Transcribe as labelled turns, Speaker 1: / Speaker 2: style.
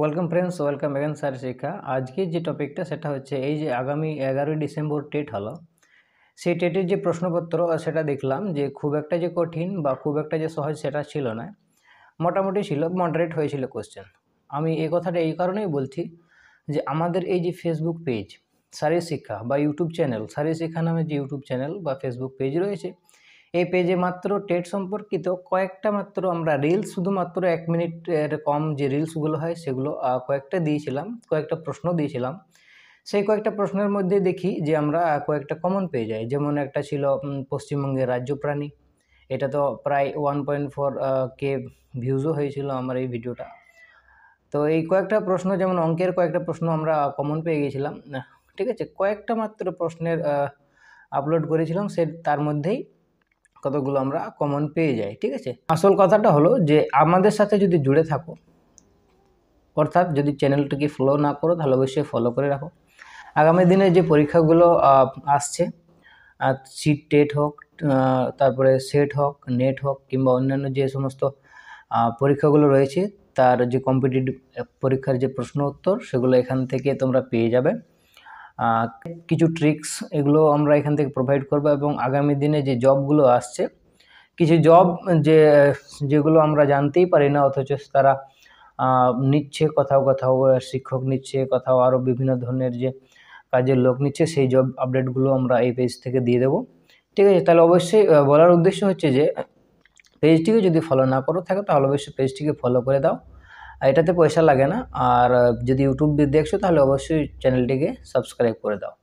Speaker 1: welcome friends welcome again sir শিক্ষা আজকে যে টপিকটা সেটা হচ্ছে এই যে আগামী এগারোই ডিসেম্বর টেট হলো সেই টেটের যে প্রশ্নপত্র সেটা দেখলাম যে খুব একটা যে কঠিন বা খুব একটা যে সহজ সেটা ছিল না মোটামুটি ছিল মডারেট হয়েছিল কোশ্চেন আমি এই কথাটা এই কারণেই বলছি যে আমাদের এই যে ফেসবুক পেজ সারি শিক্ষা বা ইউটিউব চ্যানেল সারি শিক্ষা নামে যে ইউটিউব চ্যানেল বা ফেসবুক পেজ রয়েছে এই পেজে মাত্র টেট সম্পর্কিত কয়েকটা মাত্র আমরা রিলস শুধুমাত্র এক মিনিটের কম যে রিলসগুলো হয় সেগুলো কয়েকটা দিয়েছিলাম কয়েকটা প্রশ্ন দিয়েছিলাম সেই কয়েকটা প্রশ্নের মধ্যে দেখি যে আমরা কয়েকটা কমন পেয়ে যাই যেমন একটা ছিল পশ্চিমবঙ্গের রাজ্য প্রাণী এটা তো প্রায় ওয়ান পয়েন্ট ফোর কে ভিউজও হয়েছিল আমার এই ভিডিওটা তো এই কয়েকটা প্রশ্ন যেমন অঙ্কের কয়েকটা প্রশ্ন আমরা কমন পেয়ে গেছিলাম ঠিক আছে কয়েকটা মাত্র প্রশ্নের আপলোড করেছিলাম সে তার মধ্যেই কতগুলো আমরা কমন পেয়ে যাই ঠিক আছে আসল কথাটা হলো যে আমাদের সাথে যদি জুড়ে থাকো অর্থাৎ যদি চ্যানেলটিকে ফলো না করো তাহলে অবশ্যই ফলো করে রাখো আগামী দিনে যে পরীক্ষাগুলো আসছে সিট টেট হোক তারপরে সেট হোক নেট হোক কিংবা অন্যান্য যে সমস্ত পরীক্ষাগুলো রয়েছে তার যে কম্পিটিটিভ পরীক্ষার যে প্রশ্ন উত্তর সেগুলো এখান থেকে তোমরা পেয়ে যাবে কিছু ট্রিক্স এগুলো আমরা এখান থেকে প্রোভাইড করব এবং আগামী দিনে যে জবগুলো আসছে কিছু জব যে যেগুলো আমরা জানতেই পারি না অথচ তারা নিচ্ছে কোথাও কোথাও শিক্ষক নিচ্ছে কোথাও আরও বিভিন্ন ধরনের যে কাজের লোক নিচ্ছে সেই জব আপডেটগুলো আমরা এই পেজ থেকে দিয়ে দেব ঠিক আছে তাহলে অবশ্যই বলার উদ্দেশ্য হচ্ছে যে পেজটিকে যদি ফলো না করো থাকে তাহলে অবশ্যই পেজটিকে ফলো করে দাও এটাতে পয়সা লাগে না আর যদি ইউটিউব দেখছো তাহলে অবশ্যই চ্যানেলটিকে সাবস্ক্রাইব করে দাও